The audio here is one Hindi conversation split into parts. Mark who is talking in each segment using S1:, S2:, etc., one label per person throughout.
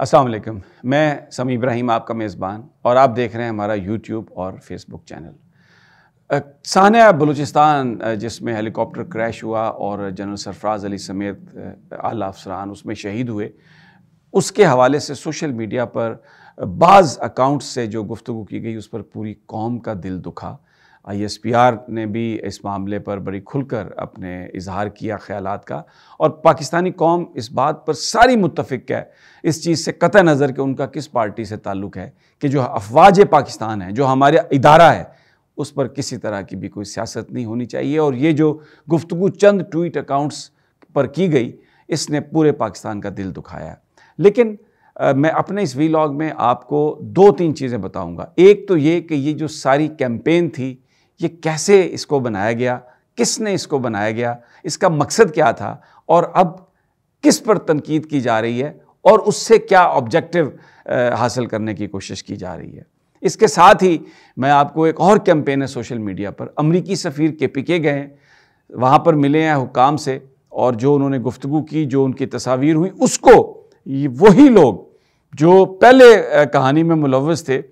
S1: अस्सलाम वालेकुम मैं समी इब्राहिम आपका मेज़बान और आप देख रहे हैं हमारा यूट्यूब और फेसबुक चैनल सान्या बलूचिस्तान जिसमें हेलीकॉप्टर क्रैश हुआ और जनरल सरफराज अली समेत आला अफसरान उसमें शहीद हुए उसके हवाले से सोशल मीडिया पर बाज़ अकाउंट्स से जो गुफ्तु की गई उस पर पूरी कौम का दिल दुखा आईएसपीआर ने भी इस मामले पर बड़ी खुलकर अपने इजहार किया ख्याल का और पाकिस्तानी कौम इस बात पर सारी मुतफिक है इस चीज़ से कतः नज़र कि उनका किस पार्टी से ताल्लुक़ है कि जो अफवाज पाकिस्तान है जो हमारे इदारा है उस पर किसी तरह की भी कोई सियासत नहीं होनी चाहिए और ये जो गुफ्तु चंद ट्वीट अकाउंट्स पर की गई इसने पूरे पाकिस्तान का दिल दुखाया लेकिन आ, मैं अपने इस वीलॉग में आपको दो तीन चीज़ें बताऊंगा एक तो ये कि ये जो सारी कैंपेन थी ये कैसे इसको बनाया गया किसने इसको बनाया गया इसका मकसद क्या था और अब किस पर तनकीद की जा रही है और उससे क्या ऑब्जेक्टिव हासिल करने की कोशिश की जा रही है इसके साथ ही मैं आपको एक और कैंपेन है सोशल मीडिया पर अमरीकी सफ़ीर के पिके गए वहाँ पर मिले हैं हुकाम से और जो उन्होंने गुफ्तु की जो उनकी तस्वीर हुई उसको वही लोग जो पहले कहानी में मुलवस थे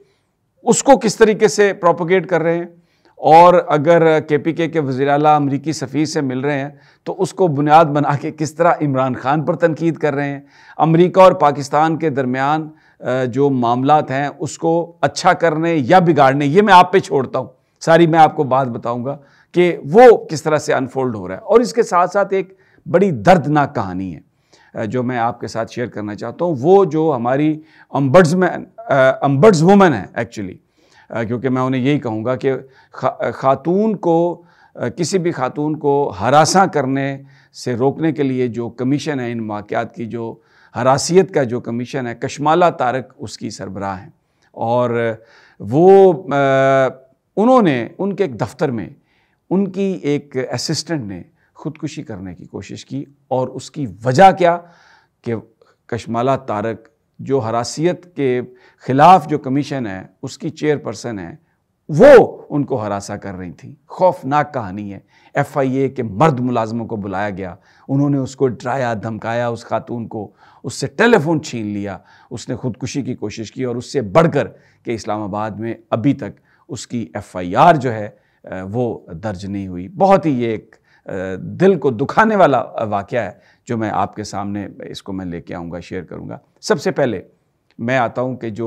S1: उसको किस तरीके से प्रोपोगेट कर रहे हैं और अगर के पी के, के वजी अल अमरीकी सफ़ी से मिल रहे हैं तो उसको बुनियाद बना के किस तरह इमरान ख़ान पर तनकीद कर रहे हैं अमरीका और पाकिस्तान के दरमियान जो मामला हैं उसको अच्छा करने या बिगाड़ने ये मैं आप पे छोड़ता हूँ सारी मैं आपको बात बताऊँगा कि वो किस तरह से अनफोल्ड हो रहा है और इसके साथ साथ एक बड़ी दर्दनाक कहानी है जो मैं आपके साथ शेयर करना चाहता हूँ वो जो हमारी अम्बर्ड्समैन अम्बर्ड्स वुमेन है एक्चुअली क्योंकि मैं उन्हें यही कहूँगा कि खा, खातून को किसी भी खातून को हरासा करने से रोकने के लिए जो कमीशन है इन वाक़ात की जो हरासीत का जो कमीशन है कश्माला तारक उसकी सरबराह हैं और वो उन्होंने उनके एक दफ्तर में उनकी एक असिस्टेंट ने ख़ुदकुशी करने की कोशिश की और उसकी वजह क्या कि कश्माला तारक जो हरासियत के ख़िलाफ़ जो कमीशन है उसकी चेयरपर्सन है वो उनको हरासा कर रही थी खौफनाक कहानी है एफ आई ए के मर्द मुलाजमों को बुलाया गया उन्होंने उसको डराया धमकाया उस खातून को उससे टेलीफोन छीन लिया उसने ख़ुदकुशी की कोशिश की और उससे बढ़कर के इस्लामाबाद में अभी तक उसकी एफ आई आर जो है वो दर्ज नहीं हुई बहुत ही ये एक दिल को दुखाने वाला वाक़ है जो मैं आपके सामने इसको मैं लेके आऊँगा शेयर करूँगा सबसे पहले मैं आता हूँ कि जो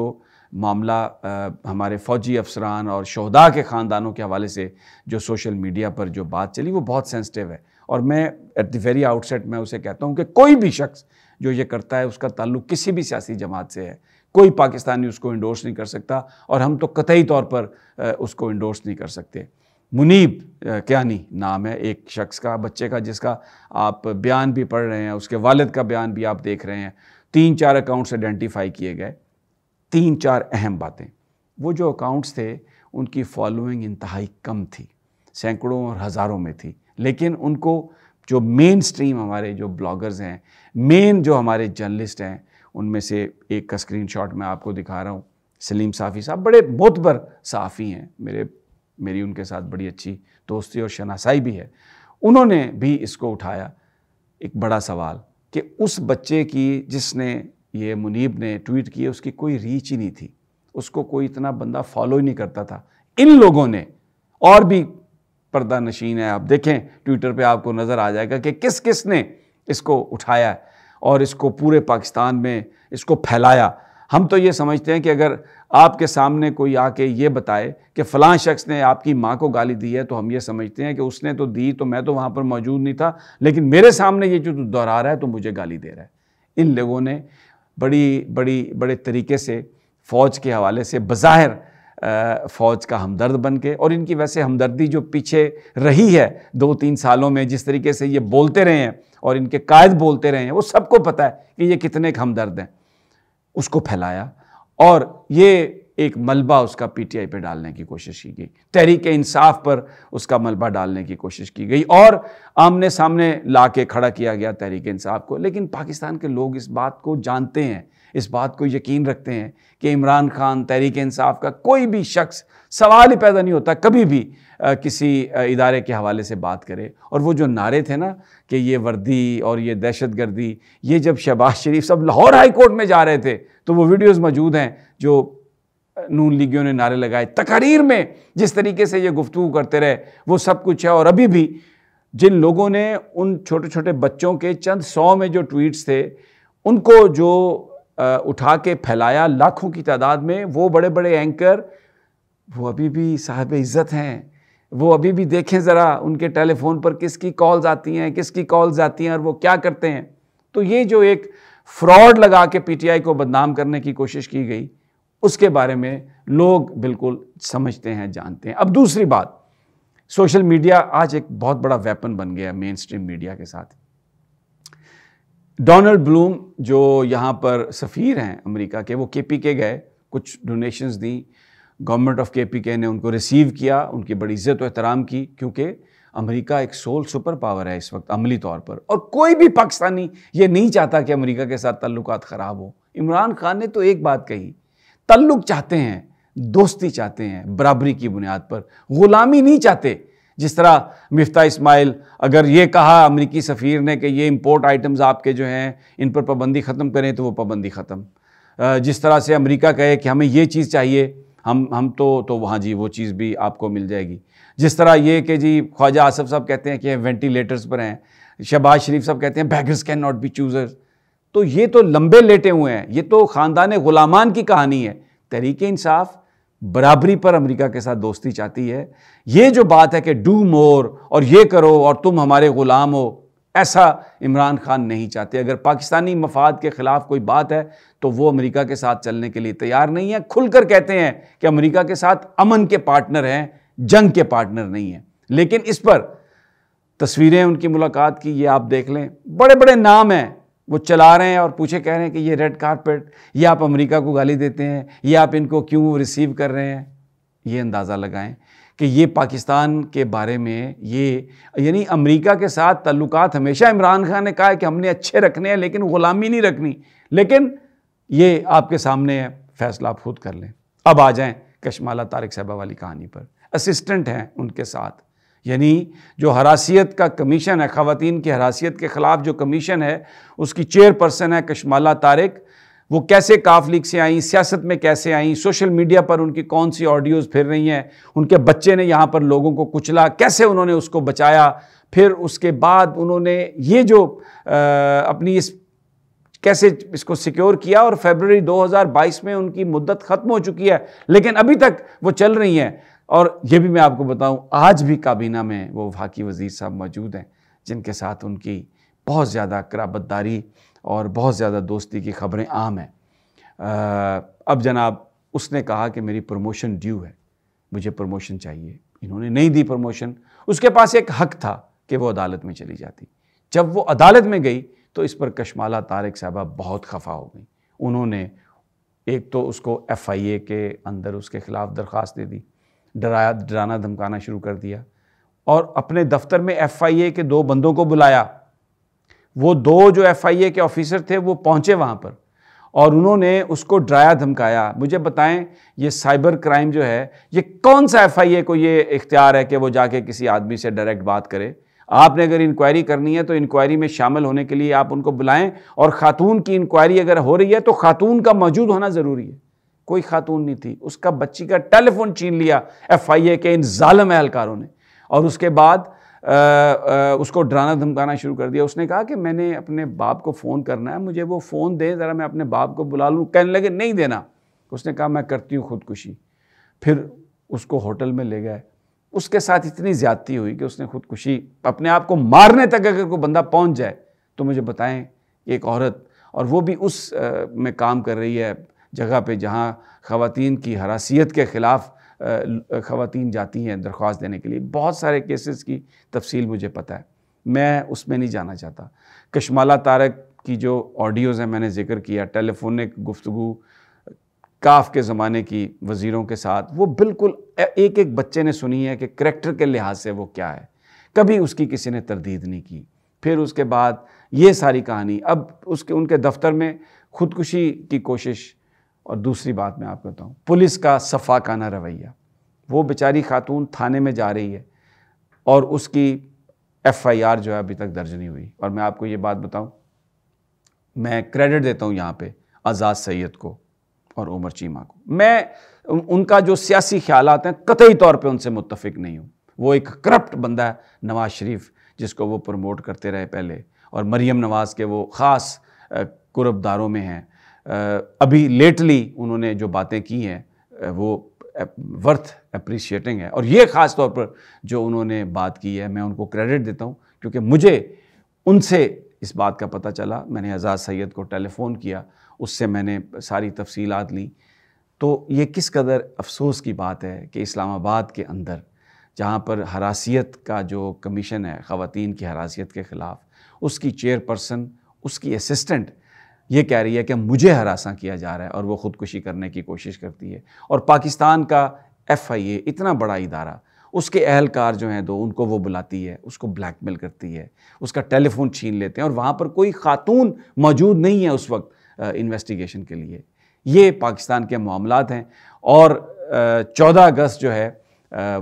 S1: मामला आ, हमारे फ़ौजी अफसरान और शहदा के ख़ानदानों के हवाले से जो सोशल मीडिया पर जो बात चली वो बहुत सेंसिटिव है और मैं एट द वेरी आउटसेट मैं उसे कहता हूँ कि कोई भी शख्स जो ये करता है उसका ताल्लुक किसी भी सियासी जमात से है कोई पाकिस्तानी उसको इंडोर्स नहीं कर सकता और हम तो कतई तौर पर उसको इंडोर्स नहीं कर सकते मुनीब क्यानी नाम है एक शख्स का बच्चे का जिसका आप बयान भी पढ़ रहे हैं उसके वालद का बयान भी आप देख रहे हैं तीन चार अकाउंट्स आइडेंटिफाई किए गए तीन चार अहम बातें वो जो अकाउंट्स थे उनकी फॉलोइंग इंतहाई कम थी सैकड़ों और हज़ारों में थी लेकिन उनको जो मेन स्ट्रीम हमारे जो ब्लॉगर्स हैं मेन जो हमारे जर्नलिस्ट हैं उनमें से एक का स्क्रीनशॉट मैं आपको दिखा रहा हूँ सलीम साफ़ी साहब बड़े मोतबर साफ़ी हैं मेरे मेरी उनके साथ बड़ी अच्छी दोस्ती और शनासाई भी है उन्होंने भी इसको उठाया एक बड़ा सवाल कि उस बच्चे की जिसने ये मुनीब ने ट्वीट किए उसकी कोई रीच ही नहीं थी उसको कोई इतना बंदा फॉलो ही नहीं करता था इन लोगों ने और भी पर्दा नशीन है आप देखें ट्विटर पे आपको नज़र आ जाएगा कि किस किस ने इसको उठाया और इसको पूरे पाकिस्तान में इसको फैलाया हम तो ये समझते हैं कि अगर आपके सामने कोई आके ये बताए कि फ़लाँ शख्स ने आपकी माँ को गाली दी है तो हम ये समझते हैं कि उसने तो दी तो मैं तो वहाँ पर मौजूद नहीं था लेकिन मेरे सामने ये जो तो दोहरा रहा है तो मुझे गाली दे रहा है इन लोगों ने बड़ी बड़ी बड़े तरीके से फ़ौज के हवाले से बज़ाहिर फ़ौज का हमदर्द बन के और इनकी वैसे हमदर्दी जो पीछे रही है दो तीन सालों में जिस तरीके से ये बोलते रहे हैं और इनके कायद बोलते रहे हैं वो सबको पता है कि ये कितने हमदर्द हैं उसको फैलाया और ये एक मलबा उसका पीटीआई पे डालने की कोशिश की गई तहरीक इंसाफ पर उसका मलबा डालने की कोशिश की गई और आमने सामने ला के खड़ा किया गया तहरीक इंसाफ को लेकिन पाकिस्तान के लोग इस बात को जानते हैं इस बात को यकीन रखते हैं कि इमरान खान तहरीक इंसाफ का कोई भी शख्स सवाल ही पैदा नहीं होता कभी भी आ, किसी इदारे के हवाले से बात करे और वो जो नारे थे ना कि ये वर्दी और ये दहशत गर्दी ये जब शहबाज शरीफ सब लाहौर हाई कोर्ट में जा रहे थे तो वो वीडियोज़ मौजूद हैं जो नून लीगियों ने नारे लगाए तकरीर में जिस तरीके से ये गुफ्तु करते रहे वो सब कुछ है और अभी भी जिन लोगों ने उन छोटे छोटे बच्चों के चंद सौ में जो ट्वीट्स थे उनको जो उठा के फैलाया लाखों की तादाद में वो बड़े बड़े एंकर वो अभी भी साहब इज़्ज़त हैं वो अभी भी देखें ज़रा उनके टेलीफोन पर किसकी कॉल्स आती हैं किसकी कॉल्स आती हैं और वो क्या करते हैं तो ये जो एक फ्रॉड लगा के पीटीआई को बदनाम करने की कोशिश की गई उसके बारे में लोग बिल्कुल समझते हैं जानते हैं अब दूसरी बात सोशल मीडिया आज एक बहुत बड़ा वेपन बन गया मेन स्ट्रीम मीडिया के साथ डोनल्ड ब्लूम जो यहाँ पर सफ़ीर हैं अमेरिका के वो के गए कुछ डोनेशंस दी गवर्नमेंट ऑफ के ने उनको रिसीव किया उनकी बड़ी इज्जत और एहतराम की क्योंकि अमेरिका एक सोल सुपर पावर है इस वक्त अमली तौर पर और कोई भी पाकिस्तानी ये नहीं चाहता कि अमेरिका के साथ तल्लुक ख़राब हो इमरान खान ने तो एक बात कही तल्लुक चाहते हैं दोस्ती चाहते हैं बराबरी की बुनियाद पर ग़ुलामी नहीं चाहते जिस तरह मिफ्ता इस्माइल अगर ये कहा अमरीकी सफ़ीर ने कि ये इम्पोर्ट आइटम्स आपके जो हैं इन पर पाबंदी ख़त्म करें तो वो पाबंदी ख़त्म जिस तरह से अमरीका कहे कि हमें ये चीज़ चाहिए हम हम तो तो वहाँ जी वो चीज़ भी आपको मिल जाएगी जिस तरह ये कि जी ख्वाजा आसफ़ साहब कहते हैं कि वेंटिलेटर्स पर हैं शहबाज शरीफ साहब कहते हैं beggars can not be chooser तो ये तो लंबे लेटे हुए हैं ये तो ख़ानदान ग़ुलामान की कहानी है तरीकानसाफ़ इंसाफ़ बराबरी पर अमेरिका के साथ दोस्ती चाहती है ये जो बात है कि डू मोर और ये करो और तुम हमारे ग़ुलाम हो ऐसा इमरान खान नहीं चाहते अगर पाकिस्तानी मफाद के ख़िलाफ़ कोई बात है तो वो अमेरिका के साथ चलने के लिए तैयार नहीं है खुलकर कहते हैं कि अमेरिका के साथ अमन के पार्टनर हैं जंग के पार्टनर नहीं हैं लेकिन इस पर तस्वीरें उनकी मुलाकात की ये आप देख लें बड़े बड़े नाम हैं वो चला रहे हैं और पूछे कह रहे हैं कि ये रेड कारपेट ये आप अमेरिका को गाली देते हैं ये आप इनको क्यों रिसीव कर रहे हैं ये अंदाज़ा लगाएं कि ये पाकिस्तान के बारे में ये यानी अमेरिका के साथ ताल्लुक हमेशा इमरान खान ने कहा है कि हमने अच्छे रखने हैं लेकिन ग़ुलामी नहीं रखनी लेकिन ये आपके सामने है फैसला आप खुद कर लें अब आ जाएँ कशमाला तारक साहबा वाली कहानी पर असिस्टेंट हैं उनके साथ यानी जो हरासियत का कमीशन है ख़वान की हरासियत के ख़िलाफ़ जो कमीशन है उसकी चेयरपर्सन है कश्माला तारिक वो कैसे काफ लीग से आई सियासत में कैसे आई सोशल मीडिया पर उनकी कौन सी ऑडियोज़ फिर रही हैं उनके बच्चे ने यहाँ पर लोगों को कुचला कैसे उन्होंने उसको बचाया फिर उसके बाद उन्होंने ये जो आ, अपनी इस कैसे इसको सिक्योर किया और फेबररी 2022 में उनकी मुद्दत ख़त्म हो चुकी है लेकिन अभी तक वो चल रही हैं और ये भी मैं आपको बताऊं आज भी काबीना में वो वाकई वज़ीर साहब मौजूद हैं जिनके साथ उनकी बहुत ज़्यादा कराबतदारी और बहुत ज़्यादा दोस्ती की खबरें आम हैं अब जनाब उसने कहा कि मेरी प्रमोशन ड्यू है मुझे प्रमोशन चाहिए इन्होंने नहीं दी प्रमोशन उसके पास एक हक था कि वो अदालत में चली जाती जब वो अदालत में गई तो इस पर कश्माला तारिक साहबा बहुत खफा हो गई उन्होंने एक तो उसको एफ आई ए के अंदर उसके ख़िलाफ़ दरख्वास्त दे दी डराया डराना धमकाना शुरू कर दिया और अपने दफ्तर में एफआईए के दो बंदों को बुलाया वो दो जो एफआईए के ऑफिसर थे वो पहुंचे वहां पर और उन्होंने उसको डराया धमकाया मुझे बताएं ये साइबर क्राइम जो है ये कौन सा एफआईए को ये इख्तियार है कि वो जाके किसी आदमी से डायरेक्ट बात करे आपने अगर इंक्वायरी करनी है तो इंक्वायरी में शामिल होने के लिए आप उनको बुलाएं और ख़ातून की इंक्वायरी अगर हो रही है तो ख़ातून का मौजूद होना ज़रूरी है कोई खातून नहीं थी उसका बच्ची का टेलीफोन छीन लिया एफआईए के इन जालम एहलकारों ने और उसके बाद आ, आ, उसको डराना धमकाना शुरू कर दिया उसने कहा कि मैंने अपने बाप को फ़ोन करना है मुझे वो फ़ोन दे ज़रा मैं अपने बाप को बुला लूँ कहने लगे नहीं देना उसने कहा मैं करती हूँ खुदकुशी फिर उसको होटल में ले गए उसके साथ इतनी ज़्यादती हुई कि उसने खुदकुशी अपने आप को मारने तक अगर कोई बंदा पहुँच जाए तो मुझे बताएं एक औरत और वो भी उस आ, में काम कर रही है जगह पे जहाँ ख़वान की हरासीत के ख़िलाफ़ ख़वान जाती हैं दरख्वास्त देने के लिए बहुत सारे केसेस की तफसील मुझे पता है मैं उसमें नहीं जाना चाहता कश्माला तारक की जो ऑडियोज़ हैं मैंने जिक्र किया टेलीफोनिक गुफ्तु काफ के ज़माने की वज़ीरों के साथ वो बिल्कुल एक एक बच्चे ने सुनी है कि करेक्टर के लिहाज से वो क्या है कभी उसकी किसी ने तरदीद नहीं की फिर उसके बाद ये सारी कहानी अब उसके उनके दफ्तर में ख़ुदकुशी की कोशिश और दूसरी बात मैं आपको बताऊँ पुलिस का सफाकाना रवैया वो बेचारी खातून थाने में जा रही है और उसकी एफआईआर जो है अभी तक दर्ज नहीं हुई और मैं आपको ये बात बताऊँ मैं क्रेडिट देता हूँ यहाँ पे आज़ाद सैयद को और उमर चीमा को मैं उनका जो सियासी ख्याल हैं कतई तौर पर उनसे मुतफिक नहीं हूँ वो एक करप्ट बंदा है नवाज़ शरीफ जिसको वो प्रमोट करते रहे पहले और मरीम नवाज़ के वो ख़ास कुरबदारों में हैं अभी लेटली उन्होंने जो बातें की हैं वो वर्थ अप्रिशिएटिंग है और ये ख़ास तौर पर जो उन्होंने बात की है मैं उनको क्रेडिट देता हूँ क्योंकि मुझे उनसे इस बात का पता चला मैंने आज़ाद सैयद को टेलीफ़ोन किया उससे मैंने सारी तफसीलात ली तो ये किस कदर अफसोस की बात है कि इस्लामाबाद के अंदर जहाँ पर हरासियत का जो कमीशन है ख़वातीन की हरासियत के ख़िलाफ़ उसकी चेयरपर्सन उसकी असिस्टेंट ये कह रही है कि मुझे हरासा किया जा रहा है और वो ख़ुदकुशी करने की कोशिश करती है और पाकिस्तान का एफ़ आई ए इतना बड़ा इदारा उसके अहलकार जो हैं दो उनको वो बुलाती है उसको ब्लैक मेल करती है उसका टेलीफोन छीन लेते हैं और वहाँ पर कोई ख़ातून मौजूद नहीं है उस वक्त इन्वेस्टिगेशन के लिए ये पाकिस्तान के मामला हैं और चौदह अगस्त जो है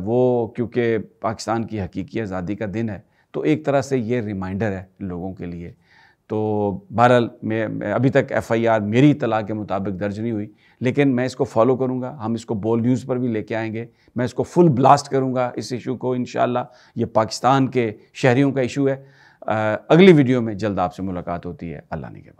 S1: वो क्योंकि पाकिस्तान की हकीकी आज़ादी का दिन है तो एक तरह से ये रिमाइंडर है लोगों के लिए तो बहरहाल मैं अभी तक एफआईआर मेरी इतला के मुताबिक दर्ज नहीं हुई लेकिन मैं इसको फॉलो करूँगा हम इसको बोल न्यूज़ पर भी लेके आएंगे मैं इसको फुल ब्लास्ट करूँगा इस इशू को इन ये पाकिस्तान के शहरीों का इशू है अगली वीडियो में जल्द आपसे मुलाकात होती है अल्लाह ने के बाद